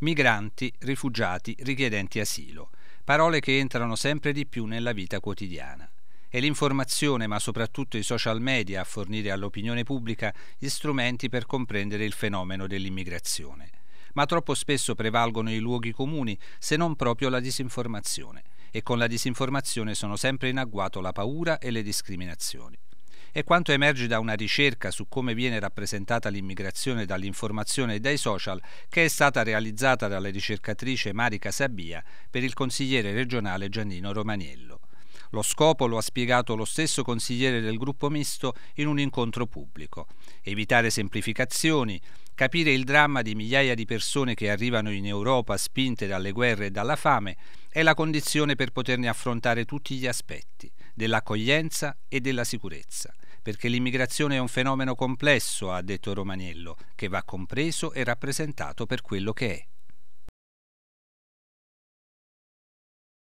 migranti, rifugiati, richiedenti asilo, parole che entrano sempre di più nella vita quotidiana. È l'informazione, ma soprattutto i social media, a fornire all'opinione pubblica gli strumenti per comprendere il fenomeno dell'immigrazione. Ma troppo spesso prevalgono i luoghi comuni, se non proprio la disinformazione, e con la disinformazione sono sempre in agguato la paura e le discriminazioni. È quanto emerge da una ricerca su come viene rappresentata l'immigrazione dall'informazione e dai social che è stata realizzata dalla ricercatrice Marica Sabia per il consigliere regionale Giannino Romaniello. Lo scopo lo ha spiegato lo stesso consigliere del gruppo misto in un incontro pubblico. Evitare semplificazioni, capire il dramma di migliaia di persone che arrivano in Europa spinte dalle guerre e dalla fame è la condizione per poterne affrontare tutti gli aspetti, dell'accoglienza e della sicurezza perché l'immigrazione è un fenomeno complesso, ha detto Romaniello, che va compreso e rappresentato per quello che è.